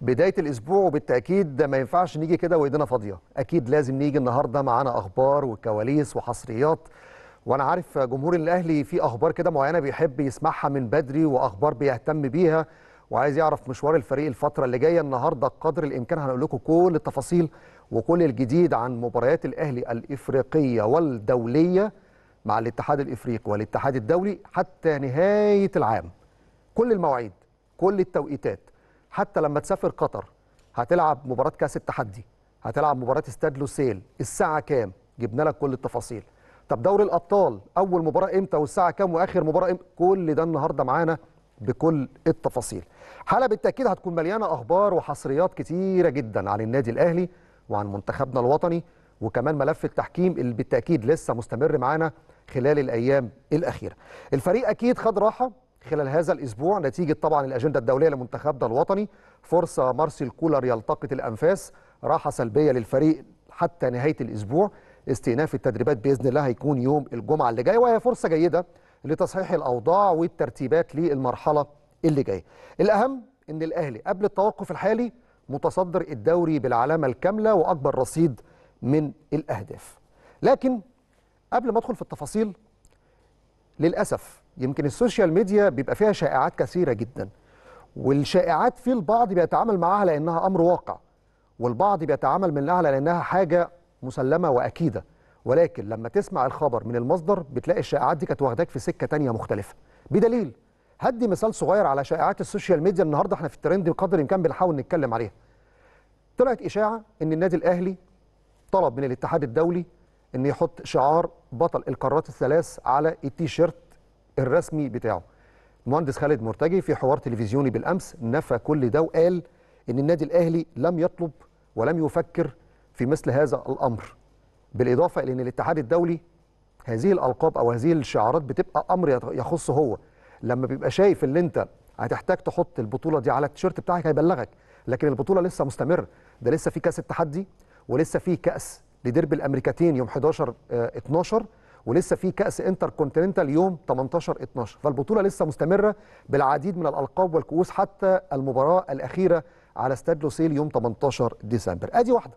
بدايه الاسبوع وبالتاكيد ده ما ينفعش نيجي كده وايدينا فاضيه اكيد لازم نيجي النهارده معانا اخبار وكواليس وحصريات وانا عارف جمهور الاهلي في اخبار كده معينه بيحب يسمعها من بدري واخبار بيهتم بيها وعايز يعرف مشوار الفريق الفتره اللي جايه النهارده قدر الامكان هنقول لكم كل التفاصيل وكل الجديد عن مباريات الاهلي الافريقيه والدوليه مع الاتحاد الافريقي والاتحاد الدولي حتى نهايه العام كل المواعيد كل التوقيتات حتى لما تسافر قطر هتلعب مباراه كاس التحدي هتلعب مباراه استاد لوسيل الساعه كام جبنا لك كل التفاصيل طب دوري الابطال اول مباراه امتى والساعه كام واخر مباراه امتى كل ده النهارده معانا بكل التفاصيل حلقه بالتاكيد هتكون مليانه اخبار وحصريات كتيره جدا عن النادي الاهلي وعن منتخبنا الوطني وكمان ملف التحكيم اللي بالتاكيد لسه مستمر معانا خلال الايام الاخيره الفريق اكيد خد راحه خلال هذا الأسبوع نتيجة طبعا الأجندة الدولية لمنتخبنا الوطني فرصة مارسيل كولر يلتقط الأنفاس راحة سلبية للفريق حتى نهاية الأسبوع استئناف التدريبات بإذن الله هيكون يوم الجمعة اللي جاية وهي فرصة جيدة لتصحيح الأوضاع والترتيبات للمرحلة اللي جاية الأهم أن الأهلي قبل التوقف الحالي متصدر الدوري بالعلامة الكاملة وأكبر رصيد من الأهداف لكن قبل ما أدخل في التفاصيل للاسف يمكن السوشيال ميديا بيبقى فيها شائعات كثيره جدا والشائعات في البعض بيتعامل معاها لانها امر واقع والبعض بيتعامل منها لانها حاجه مسلمه واكيده ولكن لما تسمع الخبر من المصدر بتلاقي الشائعات دي كانت واخداك في سكه تانية مختلفه بدليل هدي مثال صغير على شائعات السوشيال ميديا النهارده احنا في الترند بقدر الامكان بنحاول نتكلم عليها طلعت اشاعه ان النادي الاهلي طلب من الاتحاد الدولي ان يحط شعار بطل القارات الثلاث على التيشيرت الرسمي بتاعه المهندس خالد مرتجي في حوار تلفزيوني بالامس نفى كل ده وقال ان النادي الاهلي لم يطلب ولم يفكر في مثل هذا الامر بالاضافه الى ان الاتحاد الدولي هذه الالقاب او هذه الشعارات بتبقى امر يخصه هو لما بيبقى شايف ان انت هتحتاج تحط البطوله دي على التيشيرت بتاعك هيبلغك لكن البطوله لسه مستمر ده لسه في كاس التحدي ولسه في كاس لديربي الامريكتين يوم 11 12 آه، ولسه في كاس انتر كونتيننتال يوم 18 12 فالبطوله لسه مستمره بالعديد من الالقاب والكؤوس حتى المباراه الاخيره على استاد لوسيل يوم 18 ديسمبر ادي واحده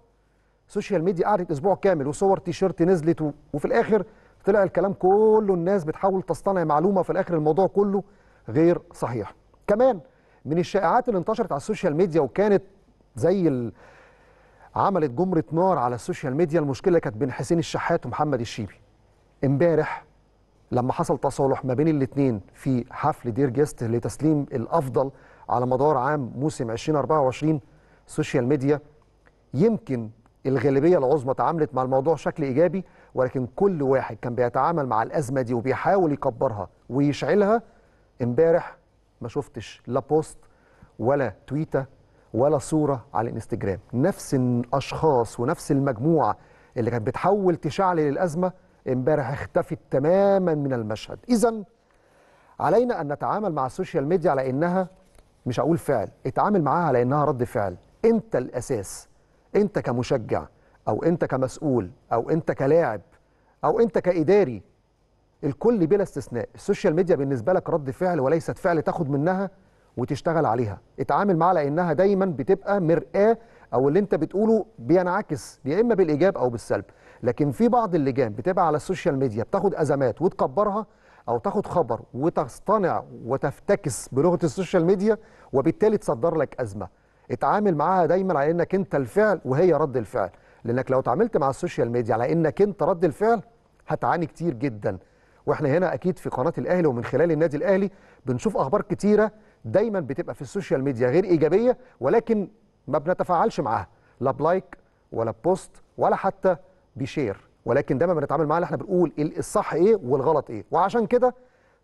السوشيال ميديا قعدت اسبوع كامل وصور تيشيرت نزلت وفي الاخر طلع الكلام كله الناس بتحاول تصطنع معلومه في الاخر الموضوع كله غير صحيح كمان من الشائعات اللي انتشرت على السوشيال ميديا وكانت زي عملت جمره نار على السوشيال ميديا المشكله كانت بين حسين الشحات ومحمد الشيبي امبارح لما حصل تصالح ما بين الاثنين في حفل دير جيست لتسليم الافضل على مدار عام موسم 2024 سوشيال ميديا يمكن الغالبيه العظمى تعاملت مع الموضوع بشكل ايجابي ولكن كل واحد كان بيتعامل مع الازمه دي وبيحاول يكبرها ويشعلها امبارح ما شفتش لا بوست ولا تويته ولا صوره على الانستجرام نفس الاشخاص ونفس المجموعه اللي كانت بتحول تشعل للازمه امبارح اختفت تماما من المشهد اذا علينا ان نتعامل مع السوشيال ميديا على انها مش هقول فعل اتعامل معاها على انها رد فعل انت الاساس انت كمشجع او انت كمسؤول او انت كلاعب او انت كاداري الكل بلا استثناء السوشيال ميديا بالنسبه لك رد فعل وليست فعل تاخد منها وتشتغل عليها اتعامل معاها لانها دايما بتبقى مرآة او اللي انت بتقوله بينعكس يا اما بالايجاب او بالسلب لكن في بعض اللجان بتبقى على السوشيال ميديا بتاخد ازمات وتكبرها او تاخد خبر وتصطنع وتفتكس بلغه السوشيال ميديا وبالتالي تصدر لك ازمه اتعامل معاها دايما على انك انت الفعل وهي رد الفعل لانك لو اتعاملت مع السوشيال ميديا على انك انت رد الفعل هتعاني كتير جدا واحنا هنا اكيد في قناه الاهلي ومن خلال النادي الاهلي بنشوف اخبار كتيره دايما بتبقى في السوشيال ميديا غير ايجابيه ولكن ما بنتفاعلش معاها لا بلايك ولا بوست ولا حتى بشير ولكن دايما بنتعامل معاها احنا بنقول الصح ايه والغلط ايه وعشان كده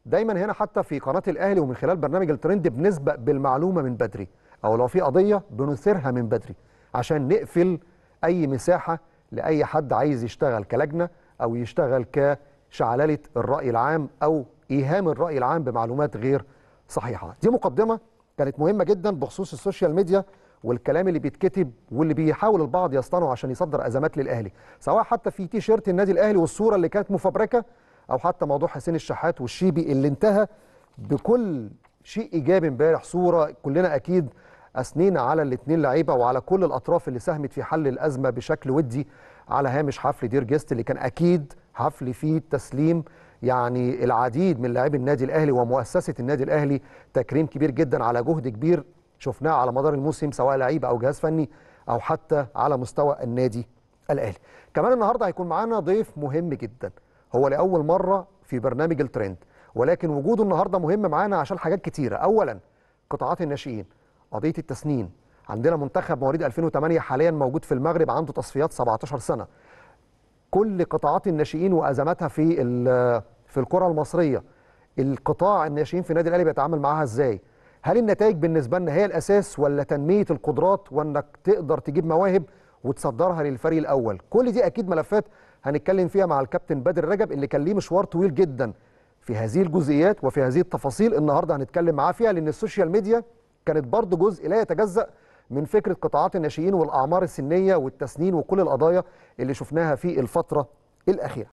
دايما هنا حتى في قناه الاهلي ومن خلال برنامج الترند بنسبق بالمعلومه من بدري او لو في قضيه بنثيرها من بدري عشان نقفل اي مساحه لاي حد عايز يشتغل كلجنه او يشتغل كشعلله الراي العام او ايهام الراي العام بمعلومات غير صحيحه دي مقدمه كانت مهمه جدا بخصوص السوشيال ميديا والكلام اللي بيتكتب واللي بيحاول البعض يصطنعه عشان يصدر ازمات للاهلي سواء حتى في تي شيرت النادي الاهلي والصوره اللي كانت مفبركه او حتى موضوع حسين الشحات والشيبي اللي انتهى بكل شيء ايجابي امبارح صوره كلنا اكيد اثنينا على الاثنين لعيبه وعلى كل الاطراف اللي ساهمت في حل الازمه بشكل ودي على هامش حفل دير جيست اللي كان اكيد حفل فيه تسليم يعني العديد من لاعبي النادي الاهلي ومؤسسه النادي الاهلي تكريم كبير جدا على جهد كبير شفناه على مدار الموسم سواء لعيبه او جهاز فني او حتى على مستوى النادي الاهلي. كمان النهارده هيكون معانا ضيف مهم جدا هو لاول مره في برنامج الترند ولكن وجوده النهارده مهم معانا عشان حاجات كتيره، اولا قطاعات الناشئين، قضيه التسنين، عندنا منتخب مواليد 2008 حاليا موجود في المغرب عنده تصفيات 17 سنه، كل قطاعات الناشئين وازماتها في في الكره المصريه القطاع الناشئين في النادي الاهلي بيتعامل معاها ازاي هل النتائج بالنسبه لنا هي الاساس ولا تنميه القدرات وانك تقدر تجيب مواهب وتصدرها للفريق الاول كل دي اكيد ملفات هنتكلم فيها مع الكابتن بدر رجب اللي كان ليه مشوار طويل جدا في هذه الجزئيات وفي هذه التفاصيل النهارده هنتكلم معاه فيها لان السوشيال ميديا كانت برضه جزء لا يتجزأ من فكره قطاعات الناشئين والاعمار السنيه والتسنين وكل القضايا اللي شفناها في الفتره الاخيره